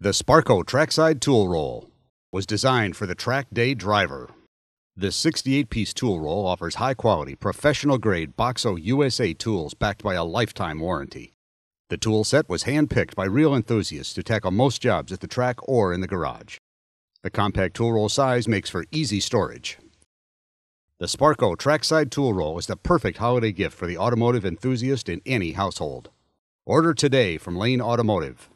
The Sparco Trackside Tool Roll was designed for the track day driver. This 68 piece tool roll offers high quality, professional grade Boxo USA tools backed by a lifetime warranty. The tool set was hand picked by real enthusiasts to tackle most jobs at the track or in the garage. The compact tool roll size makes for easy storage. The Sparco Trackside Tool Roll is the perfect holiday gift for the automotive enthusiast in any household. Order today from Lane Automotive.